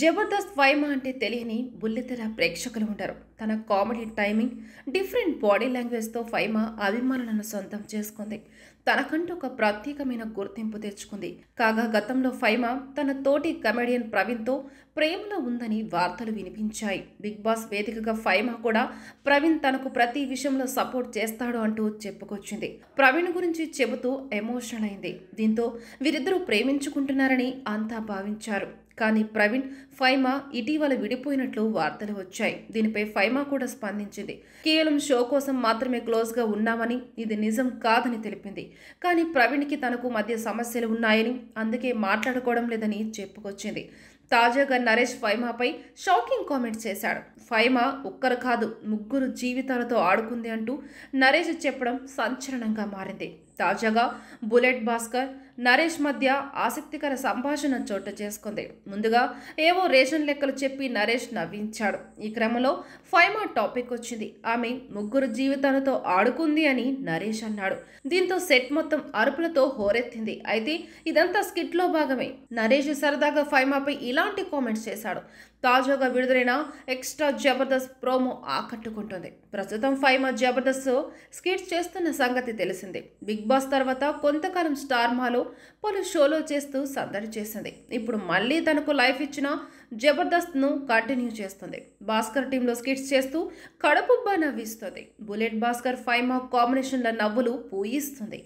జబర్దస్త్ వైమ అంటే తెలియని బుల్లితెర ప్రేక్షకులు ఉంటారు తన కామెడీ టైమింగ్ డిఫరెంట్ బాడీ లాంగ్వేజ్తో ఫైమా అభిమానులను సొంతం చేసుకుంది తనకంటూ ఒక ప్రత్యేకమైన గుర్తింపు తెచ్చుకుంది కాగా గతంలో ఫైమా తన తోటి కమెడియన్ ప్రవీణ్తో ప్రేమలో ఉందని వార్తలు వినిపించాయి బిగ్ బాస్ వేదికగా ఫైమా కూడా ప్రవీణ్ తనకు ప్రతి విషయంలో సపోర్ట్ చేస్తాడు అంటూ చెప్పుకొచ్చింది ప్రవీణ్ గురించి చెబుతూ ఎమోషనల్ అయింది దీంతో వీరిద్దరూ ప్రేమించుకుంటున్నారని అంతా భావించారు కానీ ప్రవీణ్ ఫైమా ఇటీవల విడిపోయినట్లు వార్తలు వచ్చాయి దీనిపై ఫైమా కూడా స్పందించింది కేవలం షో కోసం మాత్రమే క్లోజ్గా ఉన్నామని ఇది నిజం కాదని తెలిపింది కానీ ప్రవీణ్కి తనకు మధ్య సమస్యలు ఉన్నాయని అందుకే మాట్లాడుకోవడం లేదని చెప్పుకొచ్చింది తాజాగా నరేష్ ఫైమాపై షాకింగ్ కామెంట్ చేశాడు ఫైమా ఒక్కరు కాదు ముగ్గురు జీవితాలతో ఆడుకుంది అంటూ నరేష్ చెప్పడం సంచలనంగా మారింది తాజాగా బుల్లెట్ భాస్కర్ నరేష్ మధ్య ఆసక్తికర సంభాషణ చోటు చేసుకుంది ముందుగా ఏవో రేషన్ లెక్కలు చెప్పి నరేష్ నవ్వించాడు ఈ క్రమంలో ఫైమా టాపిక్ వచ్చింది ఆమె ముగ్గురు జీవితాలతో ఆడుకుంది అని నరేష్ అన్నాడు దీంతో సెట్ మొత్తం అరుపులతో హోరెత్తింది అయితే ఇదంతా స్కిట్లో భాగమే నరేష్ సరదాగా ఫైమాపై ఇలాంటి కామెంట్స్ చేశాడు తాజాగా విడుదలైన ఎక్స్ట్రా జబర్దస్త్ ప్రోమో ఆకట్టుకుంటుంది ప్రస్తుతం మధ్య జబర్దస్త్ స్కిట్స్ చేస్తున్న సంగతి తెలిసిందే బిగ్ బాస్ తర్వాత కొంతకాలం స్టార్ మాలో పలు షోలో చేస్తూ సందడి చేసింది ఇప్పుడు మళ్ళీ తనకు లైఫ్ ఇచ్చిన జబర్దస్త్ను కంటిన్యూ చేస్తుంది భాస్కర్ టీంలో స్కిట్స్ చేస్తూ కడపుబ్బా నవ్విస్తుంది బుల్లెట్ భాస్కర్ ఫైమా కాంబినేషన్ల నవ్వులు పూయిస్తుంది